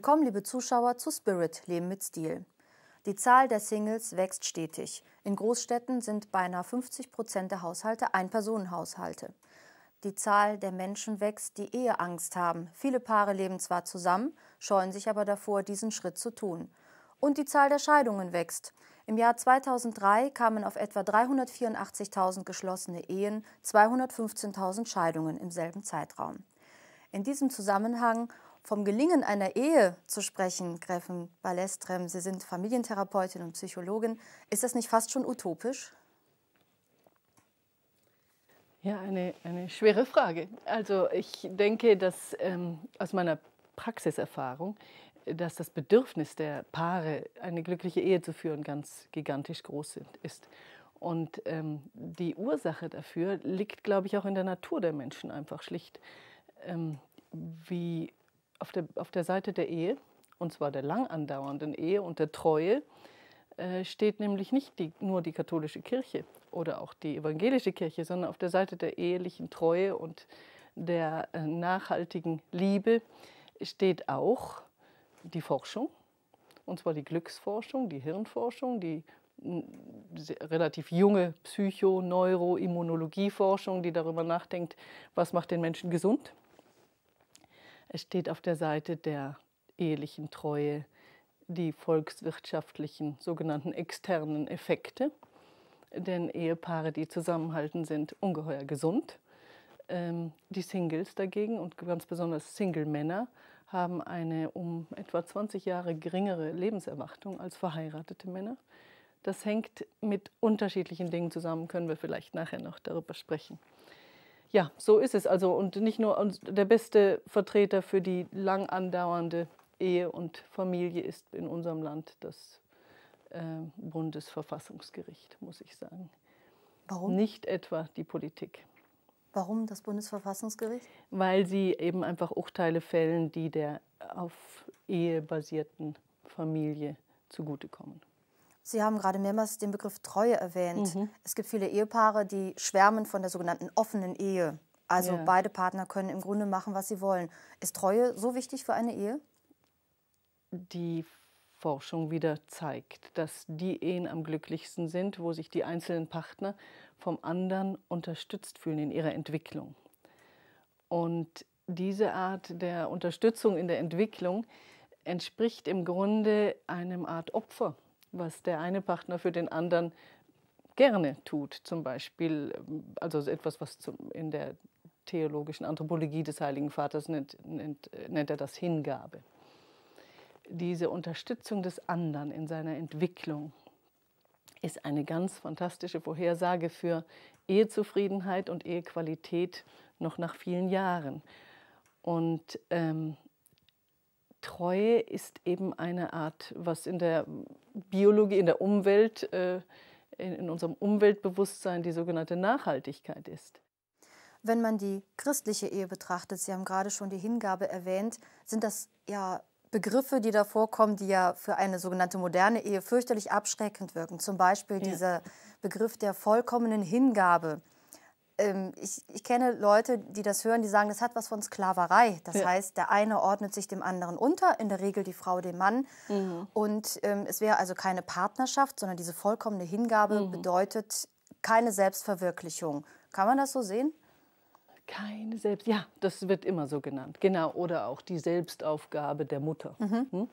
Willkommen, liebe Zuschauer, zu Spirit Leben mit Stil. Die Zahl der Singles wächst stetig. In Großstädten sind beinahe 50 Prozent der Haushalte Einpersonenhaushalte. Die Zahl der Menschen wächst, die Eheangst haben. Viele Paare leben zwar zusammen, scheuen sich aber davor, diesen Schritt zu tun. Und die Zahl der Scheidungen wächst. Im Jahr 2003 kamen auf etwa 384.000 geschlossene Ehen 215.000 Scheidungen im selben Zeitraum. In diesem Zusammenhang vom Gelingen einer Ehe zu sprechen, Gräfin Balestrem, Sie sind Familientherapeutin und Psychologin, ist das nicht fast schon utopisch? Ja, eine, eine schwere Frage. Also ich denke, dass ähm, aus meiner Praxiserfahrung, dass das Bedürfnis der Paare, eine glückliche Ehe zu führen, ganz gigantisch groß ist. Und ähm, die Ursache dafür liegt, glaube ich, auch in der Natur der Menschen einfach schlicht. Ähm, wie auf der, auf der Seite der Ehe, und zwar der lang andauernden Ehe und der Treue, äh, steht nämlich nicht die, nur die katholische Kirche oder auch die evangelische Kirche, sondern auf der Seite der ehelichen Treue und der äh, nachhaltigen Liebe steht auch die Forschung, und zwar die Glücksforschung, die Hirnforschung, die hm, relativ junge Psycho-, Neuro-, Immunologieforschung, die darüber nachdenkt, was macht den Menschen gesund es steht auf der Seite der ehelichen Treue die volkswirtschaftlichen sogenannten externen Effekte. Denn Ehepaare, die zusammenhalten, sind ungeheuer gesund. Ähm, die Singles dagegen und ganz besonders Single-Männer haben eine um etwa 20 Jahre geringere Lebenserwartung als verheiratete Männer. Das hängt mit unterschiedlichen Dingen zusammen, können wir vielleicht nachher noch darüber sprechen. Ja, so ist es also und nicht nur der beste Vertreter für die lang andauernde Ehe und Familie ist in unserem Land das äh, Bundesverfassungsgericht, muss ich sagen. Warum? Nicht etwa die Politik. Warum das Bundesverfassungsgericht? Weil sie eben einfach Urteile fällen, die der auf Ehe basierten Familie zugutekommen. Sie haben gerade mehrmals den Begriff Treue erwähnt. Mhm. Es gibt viele Ehepaare, die schwärmen von der sogenannten offenen Ehe. Also ja. beide Partner können im Grunde machen, was sie wollen. Ist Treue so wichtig für eine Ehe? Die Forschung wieder zeigt, dass die Ehen am glücklichsten sind, wo sich die einzelnen Partner vom anderen unterstützt fühlen in ihrer Entwicklung. Und diese Art der Unterstützung in der Entwicklung entspricht im Grunde einem Art Opfer, was der eine Partner für den anderen gerne tut. Zum Beispiel, ähm, also etwas, was in der theologischen Anthropologie des Heiligen Vaters nennt, nennt, äh, nennt er das Hingabe. Diese Unterstützung des anderen in seiner Entwicklung ist eine ganz fantastische Vorhersage für Ehezufriedenheit und Ehequalität noch nach vielen Jahren. Und ähm, Treue ist eben eine Art, was in der Biologie, in der Umwelt, äh, in unserem Umweltbewusstsein die sogenannte Nachhaltigkeit ist. Wenn man die christliche Ehe betrachtet, Sie haben gerade schon die Hingabe erwähnt, sind das ja Begriffe, die da vorkommen, die ja für eine sogenannte moderne Ehe fürchterlich abschreckend wirken. Zum Beispiel ja. dieser Begriff der vollkommenen Hingabe. Ähm, ich, ich, kenne Leute, die das hören, die sagen, das hat was von Sklaverei. Das ja. heißt, der eine ordnet sich dem anderen unter, in der Regel die Frau dem Mann. Mhm. Und ähm, es wäre also keine Partnerschaft, sondern diese vollkommene Hingabe mhm. bedeutet keine Selbstverwirklichung. Kann man das so sehen? Keine Selbst, ja, das wird immer so genannt. Genau, oder auch die Selbstaufgabe der Mutter. Mhm. Hm?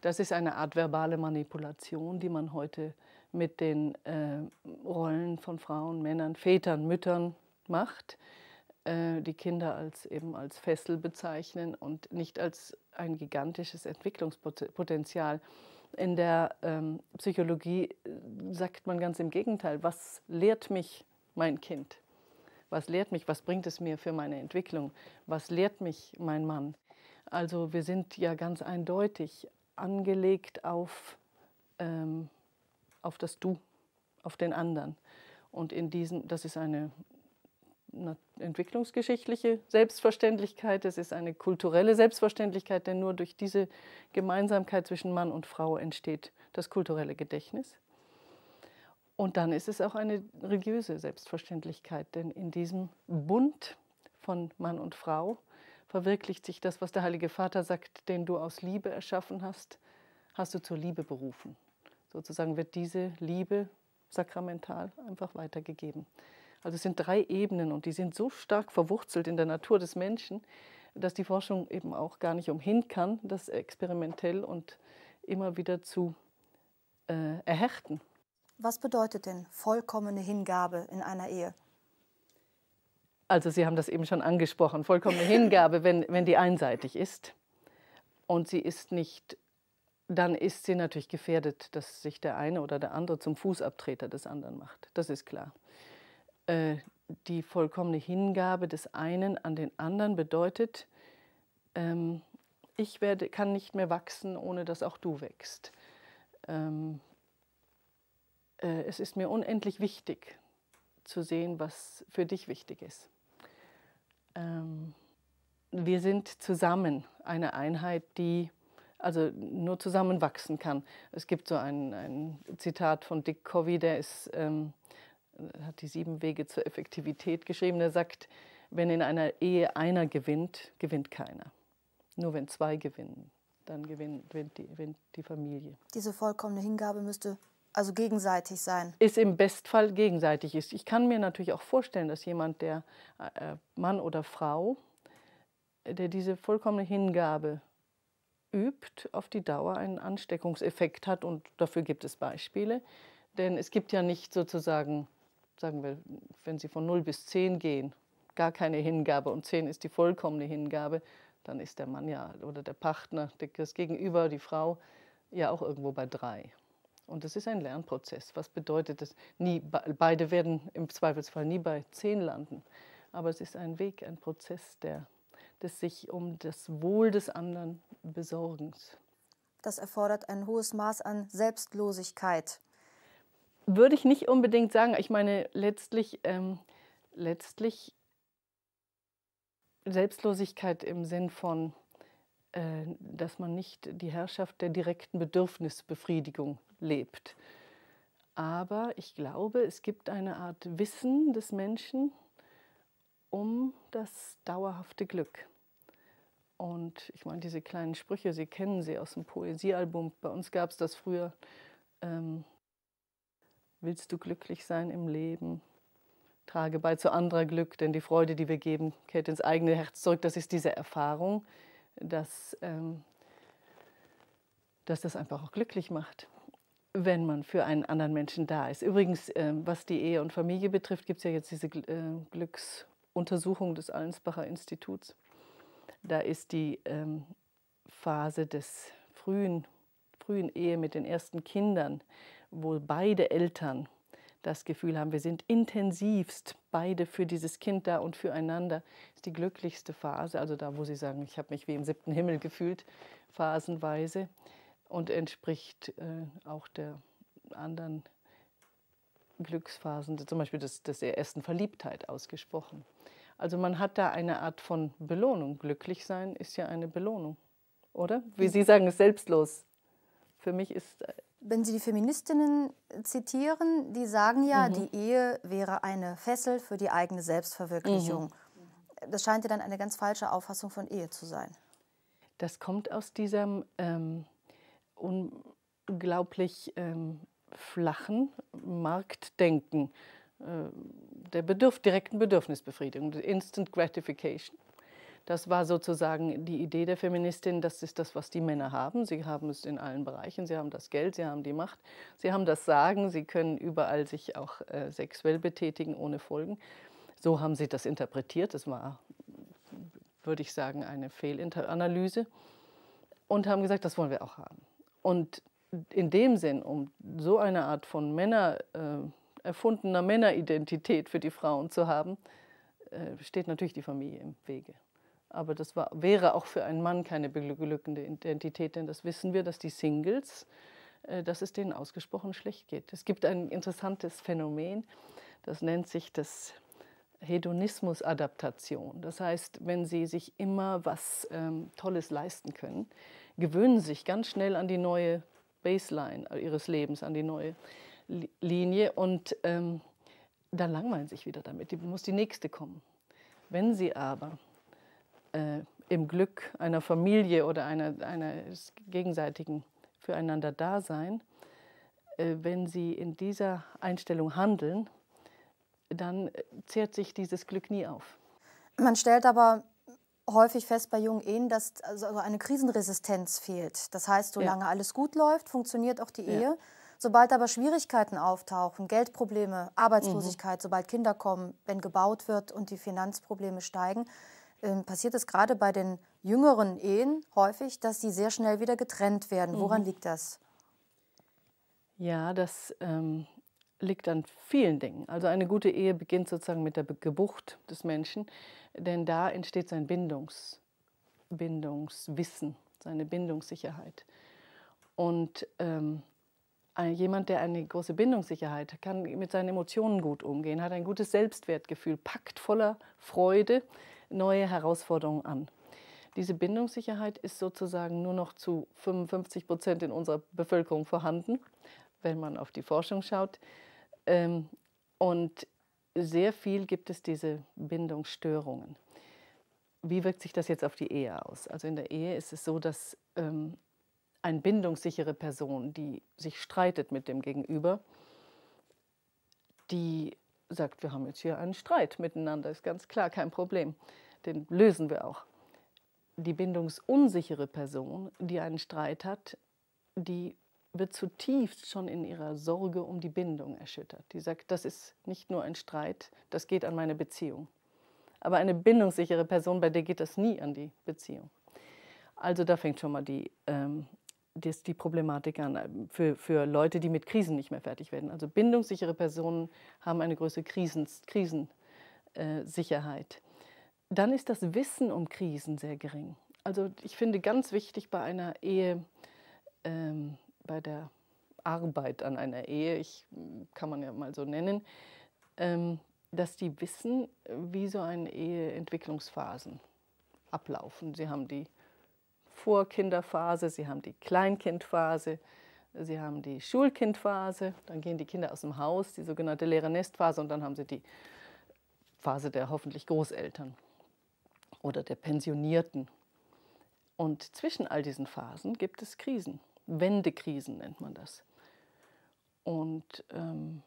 Das ist eine Art verbale Manipulation, die man heute mit den äh, Rollen von Frauen, Männern, Vätern, Müttern macht, äh, die Kinder als eben als Fessel bezeichnen und nicht als ein gigantisches Entwicklungspotenzial. In der ähm, Psychologie äh, sagt man ganz im Gegenteil, was lehrt mich mein Kind? Was lehrt mich, was bringt es mir für meine Entwicklung? Was lehrt mich mein Mann? Also wir sind ja ganz eindeutig angelegt auf, ähm, auf das Du, auf den anderen. Und in diesem, das ist eine eine entwicklungsgeschichtliche Selbstverständlichkeit, es ist eine kulturelle Selbstverständlichkeit, denn nur durch diese Gemeinsamkeit zwischen Mann und Frau entsteht das kulturelle Gedächtnis. Und dann ist es auch eine religiöse Selbstverständlichkeit, denn in diesem Bund von Mann und Frau verwirklicht sich das, was der Heilige Vater sagt, den du aus Liebe erschaffen hast, hast du zur Liebe berufen. Sozusagen wird diese Liebe sakramental einfach weitergegeben. Also es sind drei Ebenen und die sind so stark verwurzelt in der Natur des Menschen, dass die Forschung eben auch gar nicht umhin kann, das experimentell und immer wieder zu äh, erhärten. Was bedeutet denn vollkommene Hingabe in einer Ehe? Also Sie haben das eben schon angesprochen, vollkommene Hingabe, wenn, wenn die einseitig ist und sie ist nicht, dann ist sie natürlich gefährdet, dass sich der eine oder der andere zum Fußabtreter des anderen macht. Das ist klar. Äh, die vollkommene Hingabe des einen an den anderen bedeutet, ähm, ich werde, kann nicht mehr wachsen, ohne dass auch du wächst. Ähm, äh, es ist mir unendlich wichtig zu sehen, was für dich wichtig ist. Ähm, wir sind zusammen eine Einheit, die also nur zusammen wachsen kann. Es gibt so ein, ein Zitat von Dick Covey, der ist ähm, äh, hat die sieben Wege zur Effektivität geschrieben. Er sagt, wenn in einer Ehe einer gewinnt, gewinnt keiner. Nur wenn zwei gewinnen, dann gewinnt, gewinnt, die, gewinnt die Familie. Diese vollkommene Hingabe müsste also gegenseitig sein. Ist im Bestfall gegenseitig ist. Ich kann mir natürlich auch vorstellen, dass jemand, der äh, Mann oder Frau, der diese vollkommene Hingabe übt, auf die Dauer einen Ansteckungseffekt hat. Und dafür gibt es Beispiele. Denn es gibt ja nicht sozusagen sagen wir, wenn Sie von 0 bis 10 gehen, gar keine Hingabe und 10 ist die vollkommene Hingabe, dann ist der Mann ja oder der Partner, das Gegenüber, die Frau ja auch irgendwo bei 3. Und das ist ein Lernprozess. Was bedeutet das? Nie, beide werden im Zweifelsfall nie bei 10 landen. Aber es ist ein Weg, ein Prozess der, des sich um das Wohl des anderen Besorgens. Das erfordert ein hohes Maß an Selbstlosigkeit würde ich nicht unbedingt sagen. Ich meine, letztlich, ähm, letztlich Selbstlosigkeit im Sinn von, äh, dass man nicht die Herrschaft der direkten Bedürfnisbefriedigung lebt. Aber ich glaube, es gibt eine Art Wissen des Menschen um das dauerhafte Glück. Und ich meine, diese kleinen Sprüche, Sie kennen sie aus dem Poesiealbum. Bei uns gab es das früher. Ähm, Willst du glücklich sein im Leben? Trage bei zu anderer Glück, denn die Freude, die wir geben, kehrt ins eigene Herz zurück. Das ist diese Erfahrung, dass, ähm, dass das einfach auch glücklich macht, wenn man für einen anderen Menschen da ist. Übrigens, äh, was die Ehe und Familie betrifft, gibt es ja jetzt diese äh, Glücksuntersuchung des Allensbacher Instituts. Da ist die ähm, Phase des frühen, frühen Ehe mit den ersten Kindern wo beide Eltern das Gefühl haben, wir sind intensivst beide für dieses Kind da und füreinander, ist die glücklichste Phase. Also da, wo sie sagen, ich habe mich wie im siebten Himmel gefühlt, phasenweise und entspricht äh, auch der anderen Glücksphasen, zum Beispiel des, des ersten Verliebtheit ausgesprochen. Also man hat da eine Art von Belohnung. Glücklich sein ist ja eine Belohnung, oder? Wie Sie sagen, ist selbstlos für mich ist. Äh, Wenn Sie die Feministinnen äh, zitieren, die sagen ja, mhm. die Ehe wäre eine Fessel für die eigene Selbstverwirklichung. Mhm. Äh, das scheint ja dann eine ganz falsche Auffassung von Ehe zu sein. Das kommt aus diesem ähm, unglaublich ähm, flachen Marktdenken äh, der Bedürf direkten Bedürfnisbefriedigung, Instant Gratification. Das war sozusagen die Idee der Feministin, das ist das, was die Männer haben. Sie haben es in allen Bereichen, sie haben das Geld, sie haben die Macht, sie haben das Sagen, sie können überall sich auch äh, sexuell betätigen ohne Folgen. So haben sie das interpretiert, das war, würde ich sagen, eine Fehlanalyse und haben gesagt, das wollen wir auch haben. Und in dem Sinn, um so eine Art von Männer, äh, erfundener Männeridentität für die Frauen zu haben, äh, steht natürlich die Familie im Wege. Aber das war, wäre auch für einen Mann keine beglückende Identität, denn das wissen wir, dass die Singles, äh, dass es denen ausgesprochen schlecht geht. Es gibt ein interessantes Phänomen, das nennt sich das Hedonismus-Adaptation. Das heißt, wenn sie sich immer was ähm, Tolles leisten können, gewöhnen sich ganz schnell an die neue Baseline äh, ihres Lebens, an die neue Linie und ähm, dann langweilen sich wieder damit. Die muss die nächste kommen. Wenn sie aber äh, im Glück einer Familie oder einer, eines gegenseitigen füreinander Dasein, äh, wenn sie in dieser Einstellung handeln, dann äh, zehrt sich dieses Glück nie auf. Man stellt aber häufig fest bei jungen Ehen, dass also eine Krisenresistenz fehlt. Das heißt, solange ja. alles gut läuft, funktioniert auch die ja. Ehe. Sobald aber Schwierigkeiten auftauchen, Geldprobleme, Arbeitslosigkeit, mhm. sobald Kinder kommen, wenn gebaut wird und die Finanzprobleme steigen, ähm, passiert es gerade bei den jüngeren Ehen häufig, dass sie sehr schnell wieder getrennt werden. Woran mhm. liegt das? Ja, das ähm, liegt an vielen Dingen. Also eine gute Ehe beginnt sozusagen mit der Geburt des Menschen, denn da entsteht sein Bindungs, Bindungswissen, seine Bindungssicherheit. Und ähm, jemand, der eine große Bindungssicherheit hat, kann mit seinen Emotionen gut umgehen, hat ein gutes Selbstwertgefühl, packt voller Freude neue Herausforderungen an. Diese Bindungssicherheit ist sozusagen nur noch zu 55 Prozent in unserer Bevölkerung vorhanden, wenn man auf die Forschung schaut. Ähm, und sehr viel gibt es diese Bindungsstörungen. Wie wirkt sich das jetzt auf die Ehe aus? Also in der Ehe ist es so, dass ähm, eine bindungssichere Person, die sich streitet mit dem Gegenüber, die sagt, wir haben jetzt hier einen Streit miteinander, ist ganz klar, kein Problem, den lösen wir auch. Die bindungsunsichere Person, die einen Streit hat, die wird zutiefst schon in ihrer Sorge um die Bindung erschüttert. Die sagt, das ist nicht nur ein Streit, das geht an meine Beziehung. Aber eine bindungssichere Person, bei der geht das nie an die Beziehung. Also da fängt schon mal die ähm, das, die Problematik an ähm, für, für Leute, die mit Krisen nicht mehr fertig werden. Also bindungssichere Personen haben eine größere Krisens, Krisensicherheit. Äh, Dann ist das Wissen um Krisen sehr gering. Also ich finde ganz wichtig bei einer Ehe, ähm, bei der Arbeit an einer Ehe, ich, hm, kann man ja mal so nennen, ähm, dass die wissen, wie so eine Ehe Entwicklungsphasen ablaufen. Sie haben die Vorkinderphase, sie haben die Kleinkindphase, sie haben die Schulkindphase, dann gehen die Kinder aus dem Haus, die sogenannte leere Nestphase und dann haben sie die Phase der hoffentlich Großeltern oder der Pensionierten. Und zwischen all diesen Phasen gibt es Krisen, Wendekrisen nennt man das. Und ähm,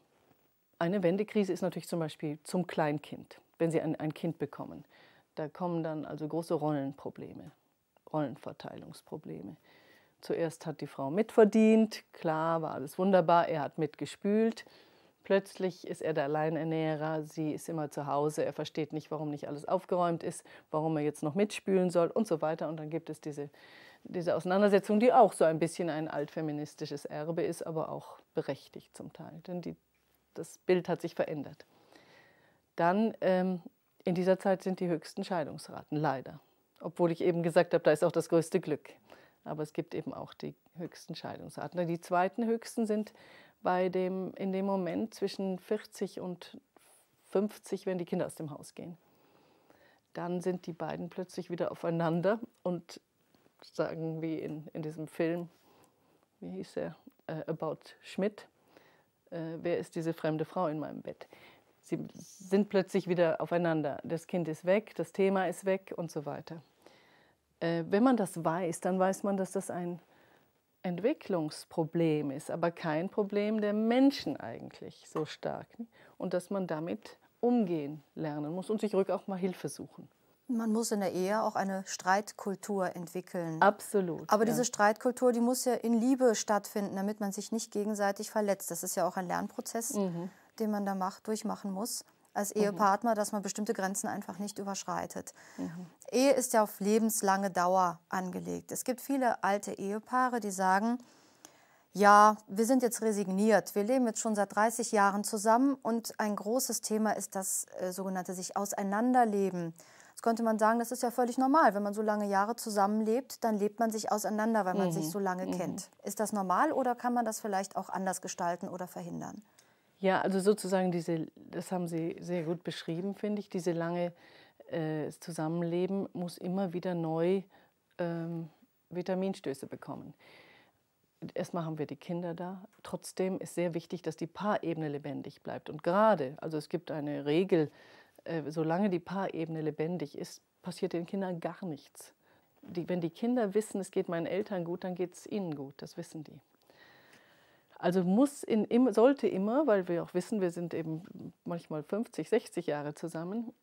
eine Wendekrise ist natürlich zum Beispiel zum Kleinkind, wenn sie ein, ein Kind bekommen. Da kommen dann also große Rollenprobleme. Rollenverteilungsprobleme. Zuerst hat die Frau mitverdient, klar, war alles wunderbar, er hat mitgespült. Plötzlich ist er der Alleinernährer, sie ist immer zu Hause, er versteht nicht, warum nicht alles aufgeräumt ist, warum er jetzt noch mitspülen soll und so weiter. Und dann gibt es diese, diese Auseinandersetzung, die auch so ein bisschen ein altfeministisches Erbe ist, aber auch berechtigt zum Teil, denn die, das Bild hat sich verändert. Dann ähm, in dieser Zeit sind die höchsten Scheidungsraten, leider. Obwohl ich eben gesagt habe, da ist auch das größte Glück. Aber es gibt eben auch die höchsten Scheidungsarten. Die zweiten höchsten sind bei dem, in dem Moment zwischen 40 und 50, wenn die Kinder aus dem Haus gehen. Dann sind die beiden plötzlich wieder aufeinander und sagen, wie in, in diesem Film, wie hieß er, äh, About Schmidt, äh, wer ist diese fremde Frau in meinem Bett? Sie sind plötzlich wieder aufeinander. Das Kind ist weg, das Thema ist weg und so weiter. Äh, wenn man das weiß, dann weiß man, dass das ein Entwicklungsproblem ist, aber kein Problem der Menschen eigentlich so stark. Ne? Und dass man damit umgehen lernen muss und sich rück auch mal Hilfe suchen. Man muss in der Ehe auch eine Streitkultur entwickeln. Absolut. Aber ja. diese Streitkultur, die muss ja in Liebe stattfinden, damit man sich nicht gegenseitig verletzt. Das ist ja auch ein Lernprozess. Mhm den man da macht, durchmachen muss als mhm. Ehepartner, mhm. dass man bestimmte Grenzen einfach nicht überschreitet. Mhm. Ehe ist ja auf lebenslange Dauer angelegt. Es gibt viele alte Ehepaare, die sagen, ja, wir sind jetzt resigniert. Wir leben jetzt schon seit 30 Jahren zusammen und ein großes Thema ist das äh, sogenannte sich auseinanderleben. Das könnte man sagen, das ist ja völlig normal. Wenn man so lange Jahre zusammenlebt, dann lebt man sich auseinander, weil man mhm. sich so lange mhm. kennt. Ist das normal oder kann man das vielleicht auch anders gestalten oder verhindern? Ja, also sozusagen diese, das haben Sie sehr gut beschrieben, finde ich, diese lange äh, Zusammenleben muss immer wieder neu ähm, Vitaminstöße bekommen. Erstmal haben wir die Kinder da. Trotzdem ist sehr wichtig, dass die Paarebene lebendig bleibt. Und gerade, also es gibt eine Regel, äh, solange die Paarebene lebendig ist, passiert den Kindern gar nichts. Die, wenn die Kinder wissen, es geht meinen Eltern gut, dann geht es ihnen gut. Das wissen die. Also muss in, sollte immer, weil wir auch wissen, wir sind eben manchmal 50, 60 Jahre zusammen,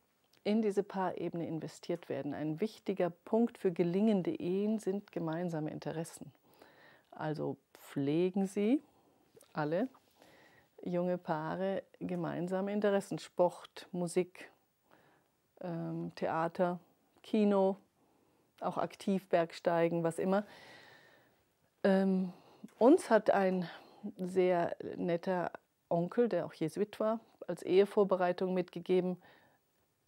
in diese Paarebene investiert werden. Ein wichtiger Punkt für gelingende Ehen sind gemeinsame Interessen. Also pflegen Sie alle junge Paare gemeinsame Interessen, Sport, Musik, ähm, Theater, Kino, auch aktiv Bergsteigen, was immer. Ähm, uns hat ein sehr netter Onkel, der auch Jesuit war, als Ehevorbereitung mitgegeben,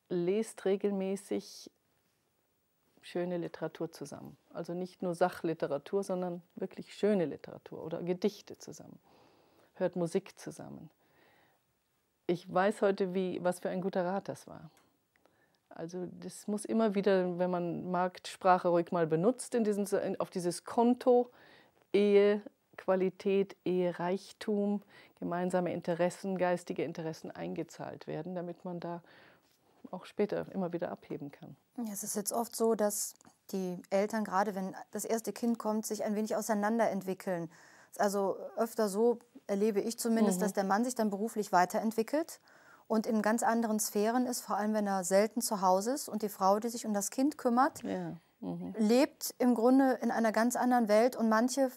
lest regelmäßig schöne Literatur zusammen. Also nicht nur Sachliteratur, sondern wirklich schöne Literatur oder Gedichte zusammen. Hört Musik zusammen. Ich weiß heute, wie, was für ein guter Rat das war. Also das muss immer wieder, wenn man Marktsprache ruhig mal benutzt, in diesen, auf dieses Konto Ehe, Qualität, Ehe, Reichtum, gemeinsame Interessen, geistige Interessen eingezahlt werden, damit man da auch später immer wieder abheben kann. Ja, es ist jetzt oft so, dass die Eltern, gerade wenn das erste Kind kommt, sich ein wenig auseinanderentwickeln. Also öfter so erlebe ich zumindest, mhm. dass der Mann sich dann beruflich weiterentwickelt und in ganz anderen Sphären ist, vor allem wenn er selten zu Hause ist und die Frau, die sich um das Kind kümmert, ja. mhm. lebt im Grunde in einer ganz anderen Welt und manche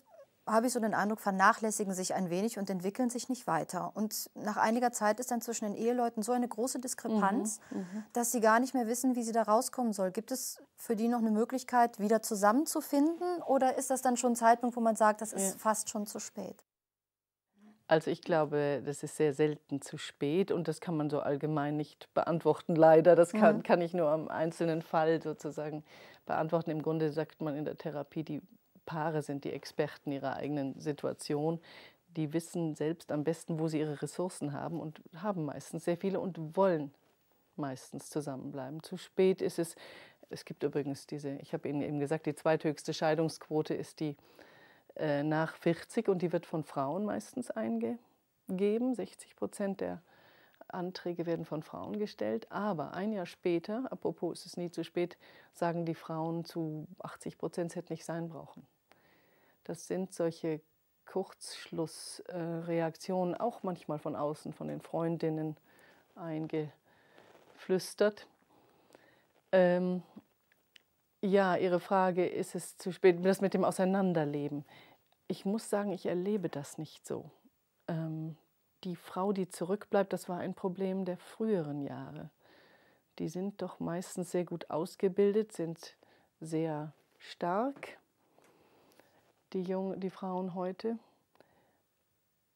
habe ich so den Eindruck, vernachlässigen sich ein wenig und entwickeln sich nicht weiter. Und nach einiger Zeit ist dann zwischen den Eheleuten so eine große Diskrepanz, mhm, mhm, dass sie gar nicht mehr wissen, wie sie da rauskommen soll. Gibt es für die noch eine Möglichkeit, wieder zusammenzufinden? Oder ist das dann schon ein Zeitpunkt, wo man sagt, das ist ja. fast schon zu spät? Also ich glaube, das ist sehr selten zu spät und das kann man so allgemein nicht beantworten, leider. Das kann, mhm. kann ich nur am einzelnen Fall sozusagen beantworten. Im Grunde sagt man in der Therapie, die Paare sind die Experten ihrer eigenen Situation. Die wissen selbst am besten, wo sie ihre Ressourcen haben und haben meistens sehr viele und wollen meistens zusammenbleiben. Zu spät ist es. Es gibt übrigens diese, ich habe Ihnen eben gesagt, die zweithöchste Scheidungsquote ist die äh, nach 40 und die wird von Frauen meistens eingegeben. 60 Prozent der Anträge werden von Frauen gestellt. Aber ein Jahr später, apropos, ist es nie zu spät, sagen die Frauen zu 80 Prozent, es hätte nicht sein brauchen das sind solche Kurzschlussreaktionen auch manchmal von außen, von den Freundinnen eingeflüstert. Ähm, ja, Ihre Frage, ist es zu spät, das mit dem Auseinanderleben. Ich muss sagen, ich erlebe das nicht so. Ähm, die Frau, die zurückbleibt, das war ein Problem der früheren Jahre. Die sind doch meistens sehr gut ausgebildet, sind sehr stark die, Jung, die Frauen heute,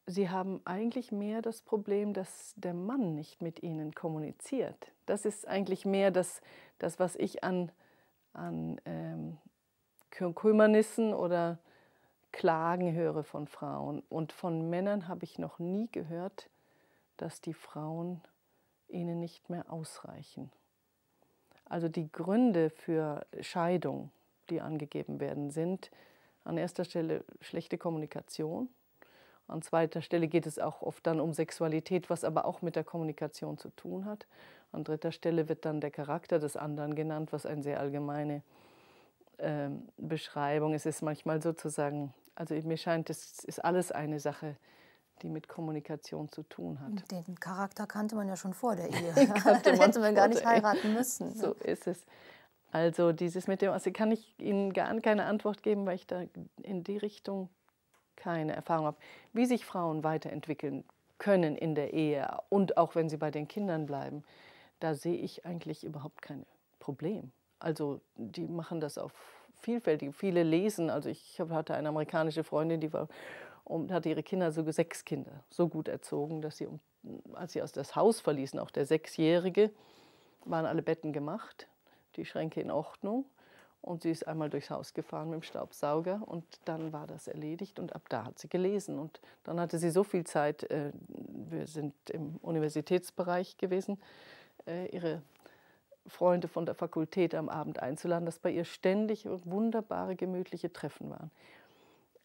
sie haben eigentlich mehr das Problem, dass der Mann nicht mit ihnen kommuniziert. Das ist eigentlich mehr das, das was ich an, an ähm, Kümmernissen oder Klagen höre von Frauen. Und von Männern habe ich noch nie gehört, dass die Frauen ihnen nicht mehr ausreichen. Also die Gründe für Scheidung, die angegeben werden, sind, an erster Stelle schlechte Kommunikation. An zweiter Stelle geht es auch oft dann um Sexualität, was aber auch mit der Kommunikation zu tun hat. An dritter Stelle wird dann der Charakter des anderen genannt, was eine sehr allgemeine äh, Beschreibung ist. Es ist manchmal sozusagen, also mir scheint, es ist alles eine Sache, die mit Kommunikation zu tun hat. Den Charakter kannte man ja schon vor der Ehe. Den hätte man gar nicht heiraten müssen. So ist es. Also dieses mit dem, also kann ich Ihnen gar keine Antwort geben, weil ich da in die Richtung keine Erfahrung habe. Wie sich Frauen weiterentwickeln können in der Ehe und auch wenn sie bei den Kindern bleiben, da sehe ich eigentlich überhaupt kein Problem. Also die machen das auf vielfältig. Viele lesen, also ich hatte eine amerikanische Freundin, die war und hatte ihre Kinder, sogar sechs Kinder, so gut erzogen, dass sie, als sie aus das Haus verließen, auch der Sechsjährige, waren alle Betten gemacht die Schränke in Ordnung. Und sie ist einmal durchs Haus gefahren mit dem Staubsauger und dann war das erledigt und ab da hat sie gelesen. Und dann hatte sie so viel Zeit, äh, wir sind im Universitätsbereich gewesen, äh, ihre Freunde von der Fakultät am Abend einzuladen, dass bei ihr ständig wunderbare, gemütliche Treffen waren.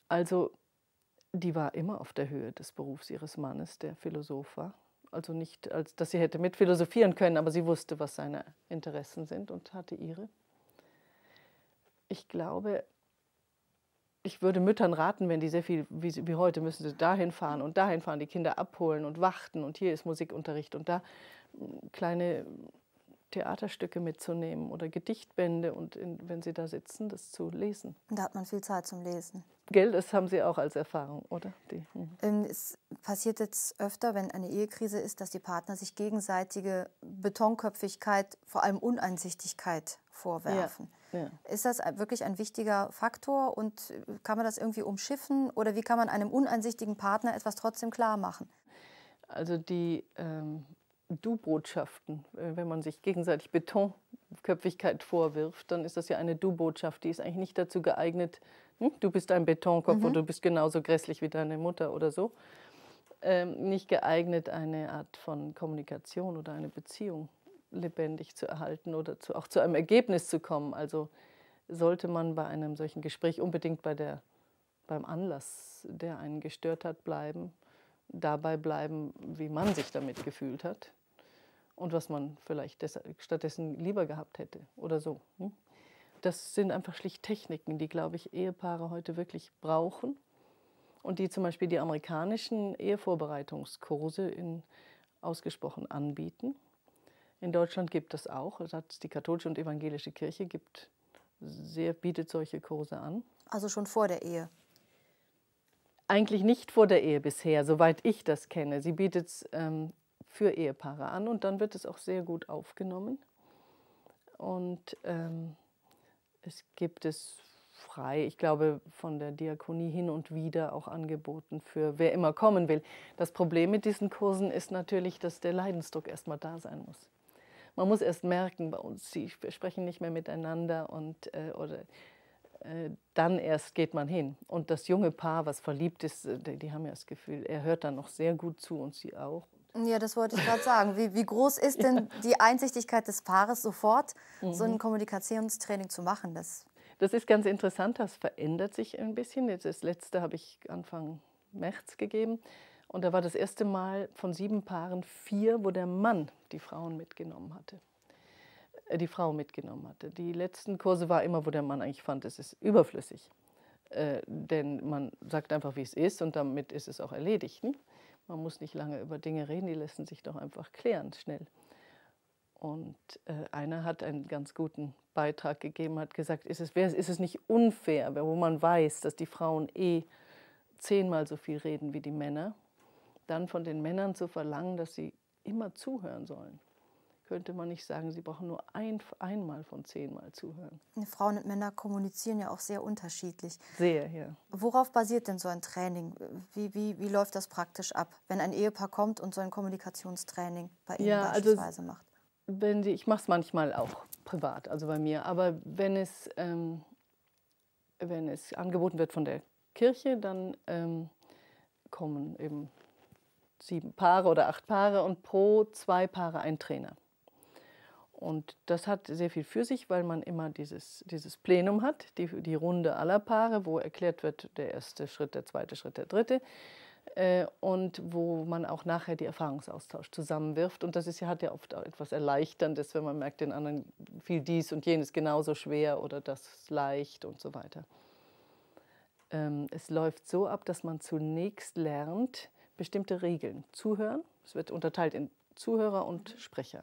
Also die war immer auf der Höhe des Berufs ihres Mannes, der Philosoph war also nicht, als dass sie hätte mitphilosophieren können, aber sie wusste, was seine Interessen sind und hatte ihre. Ich glaube, ich würde Müttern raten, wenn die sehr viel, wie, sie, wie heute, müssen sie dahin fahren und dahin fahren, die Kinder abholen und warten und hier ist Musikunterricht und da hm, kleine Theaterstücke mitzunehmen oder Gedichtbände und in, wenn Sie da sitzen, das zu lesen. Da hat man viel Zeit zum Lesen. Geld, das haben Sie auch als Erfahrung, oder? Die, mhm. es passiert jetzt öfter, wenn eine Ehekrise ist, dass die Partner sich gegenseitige Betonköpfigkeit, vor allem Uneinsichtigkeit vorwerfen. Ja, ja. Ist das wirklich ein wichtiger Faktor und kann man das irgendwie umschiffen oder wie kann man einem uneinsichtigen Partner etwas trotzdem klar machen? Also die ähm, Du-Botschaften. Äh, wenn man sich gegenseitig Betonköpfigkeit vorwirft, dann ist das ja eine Du-Botschaft. Die ist eigentlich nicht dazu geeignet, hm, du bist ein Betonkopf mhm. und du bist genauso grässlich wie deine Mutter oder so. Ähm, nicht geeignet, eine Art von Kommunikation oder eine Beziehung lebendig zu erhalten oder zu, auch zu einem Ergebnis zu kommen. Also sollte man bei einem solchen Gespräch unbedingt bei der, beim Anlass, der einen gestört hat, bleiben, dabei bleiben, wie man sich damit gefühlt hat und was man vielleicht stattdessen lieber gehabt hätte oder so. Hm? Das sind einfach schlicht Techniken, die, glaube ich, Ehepaare heute wirklich brauchen und die zum Beispiel die amerikanischen Ehevorbereitungskurse in, ausgesprochen anbieten. In Deutschland gibt es auch, die katholische und evangelische Kirche gibt sehr, bietet solche Kurse an. Also schon vor der Ehe? Eigentlich nicht vor der Ehe bisher, soweit ich das kenne. Sie bietet es ähm, für Ehepaare an und dann wird es auch sehr gut aufgenommen. Und ähm, es gibt es frei, ich glaube, von der Diakonie hin und wieder auch angeboten für wer immer kommen will. Das Problem mit diesen Kursen ist natürlich, dass der Leidensdruck erstmal da sein muss. Man muss erst merken bei uns, sie sprechen nicht mehr miteinander und äh, oder äh, dann erst geht man hin. Und das junge Paar, was verliebt ist, äh, die, haben ja das Gefühl, er hört dann noch sehr gut zu und sie auch. Ja, das wollte ich gerade sagen. Wie, wie, groß ist denn die Einsichtigkeit des Paares, sofort mhm. so ein mhm. Kommunikationstraining zu machen? Das, das ist ganz interessant, das verändert sich ein bisschen. Jetzt das letzte habe ich Anfang März gegeben. Und da war das erste Mal von sieben Paaren vier, wo der Mann die Frauen mitgenommen hatte äh, die Frau mitgenommen hatte. Die letzten Kurse war immer, wo der Mann eigentlich fand, es ist überflüssig. Äh, denn man sagt einfach, wie es ist und damit ist es auch erledigt. Ne? Man muss nicht lange über Dinge reden, die lassen sich doch einfach klären, schnell. Und äh, einer hat einen ganz guten Beitrag gegeben, hat gesagt, ist es, ist es nicht unfair, wo man weiß, dass die Frauen eh zehnmal so viel reden wie die Männer, dann von den Männern zu verlangen, dass sie immer zuhören sollen könnte man nicht sagen, sie brauchen nur ein, einmal von zehnmal zuhören. Frauen und Männer kommunizieren ja auch sehr unterschiedlich. Sehr, ja. Worauf basiert denn so ein Training? Wie, wie, wie läuft das praktisch ab, wenn ein Ehepaar kommt und so ein Kommunikationstraining bei Ihnen ja, also beispielsweise also, macht? Wenn sie, ich mache es manchmal auch privat, also bei mir, aber wenn es, ähm, wenn es angeboten wird von der Kirche, dann ähm, kommen eben sieben Paare oder acht Paare und pro zwei Paare ein Trainer. Und das hat sehr viel für sich, weil man immer dieses, dieses Plenum hat, die, die Runde aller Paare, wo erklärt wird, der erste Schritt, der zweite Schritt, der dritte. Äh, und wo man auch nachher die Erfahrungsaustausch zusammenwirft. Und das ist, hat ja oft auch etwas Erleichterndes, wenn man merkt, den anderen fiel dies und jenes genauso schwer oder das leicht und so weiter. Ähm, es läuft so ab, dass man zunächst lernt, bestimmte Regeln zuhören. Es wird unterteilt in Zuhörer und Sprecher.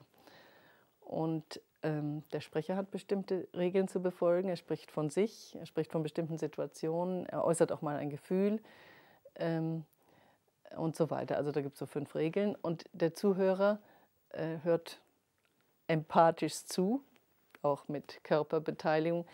Und ähm, der Sprecher hat bestimmte Regeln zu befolgen. Er spricht von sich, er spricht von bestimmten Situationen, er äußert auch mal ein Gefühl ähm, und so weiter. Also da gibt es so fünf Regeln. Und der Zuhörer äh, hört empathisch zu, auch mit Körperbeteiligung.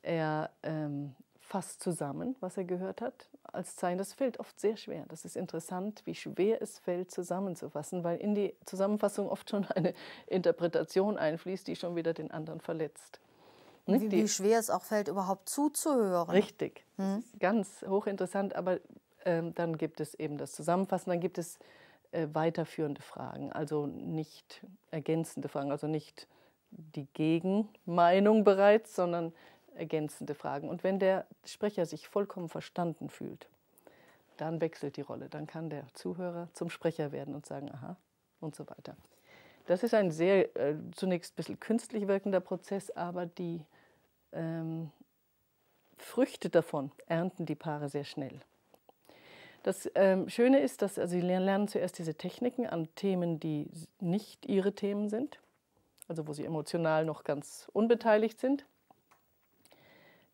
Er ähm, fasst zusammen, was er gehört hat als Zeichen. Das fällt oft sehr schwer. Das ist interessant, wie schwer es fällt, zusammenzufassen, weil in die Zusammenfassung oft schon eine Interpretation einfließt, die schon wieder den anderen verletzt. Wie, wie schwer es auch fällt, überhaupt zuzuhören. Richtig. Hm? Ganz hochinteressant, aber ähm, dann gibt es eben das Zusammenfassen, dann gibt es äh, weiterführende Fragen, also nicht ergänzende Fragen, also nicht die Gegenmeinung bereits, sondern ergänzende Fragen. Und wenn der Sprecher sich vollkommen verstanden fühlt, dann wechselt die Rolle. Dann kann der Zuhörer zum Sprecher werden und sagen, aha, und so weiter. Das ist ein sehr äh, zunächst ein bisschen künstlich wirkender Prozess, aber die ähm, Früchte davon ernten die Paare sehr schnell. Das ähm, Schöne ist, dass also sie lernen zuerst diese Techniken an Themen, die nicht ihre Themen sind, also wo sie emotional noch ganz unbeteiligt sind.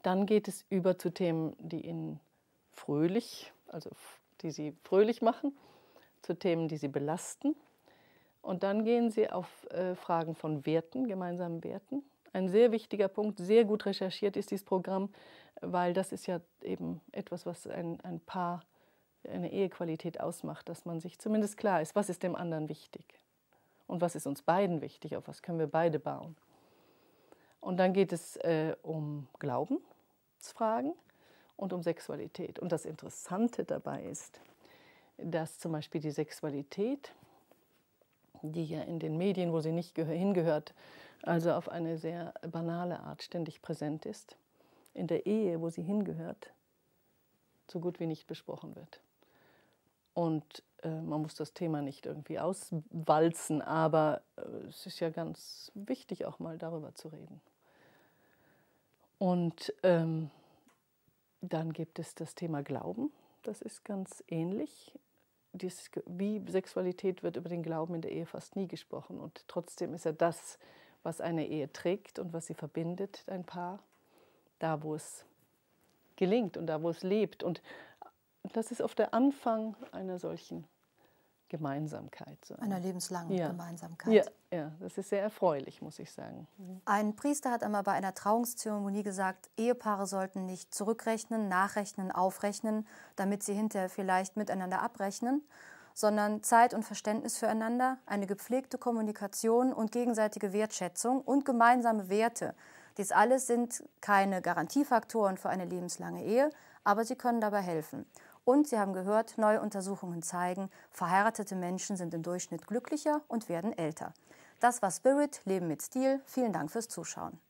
Dann geht es über zu Themen, die Ihnen fröhlich, also die Sie fröhlich machen, zu Themen, die Sie belasten. Und dann gehen Sie auf äh, Fragen von Werten, gemeinsamen Werten. Ein sehr wichtiger Punkt, sehr gut recherchiert ist dieses Programm, weil das ist ja eben etwas, was ein, ein Paar, eine Ehequalität ausmacht, dass man sich zumindest klar ist, was ist dem anderen wichtig und was ist uns beiden wichtig, auf was können wir beide bauen. Und dann geht es äh, um Glauben, Geschlechtsfragen und um Sexualität. Und das Interessante dabei ist, dass zum Beispiel die Sexualität, die ja in den Medien, wo sie nicht hingehört, also auf eine sehr banale Art ständig präsent ist, in der Ehe, wo sie hingehört, so gut wie nicht besprochen wird. Und äh, man muss das Thema nicht irgendwie auswalzen, aber äh, es ist ja ganz wichtig, auch mal darüber zu reden. Und ähm, dann gibt es das Thema Glauben. Das ist ganz ähnlich. Dies, wie Sexualität wird über den Glauben in der Ehe fast nie gesprochen. Und trotzdem ist er das, was eine Ehe trägt und was sie verbindet, ein Paar. Da, wo es gelingt und da, wo es lebt. Und das ist oft der Anfang einer solchen Gemeinsamkeit. So. Ne? Einer lebenslangen ja. Gemeinsamkeit. Ja, ja, das ist sehr erfreulich, muss ich sagen. Mhm. Ein Priester hat einmal bei einer Trauungszeremonie gesagt, Ehepaare sollten nicht zurückrechnen, nachrechnen, aufrechnen, damit sie hinterher vielleicht miteinander abrechnen, sondern Zeit und Verständnis füreinander, eine gepflegte Kommunikation und gegenseitige Wertschätzung und gemeinsame Werte. Dies alles sind keine Garantiefaktoren für eine lebenslange Ehe, aber sie können dabei helfen. Und Sie haben gehört, neue Untersuchungen zeigen, verheiratete Menschen sind im Durchschnitt glücklicher und werden älter. Das war Spirit, Leben mit Stil. Vielen Dank fürs Zuschauen.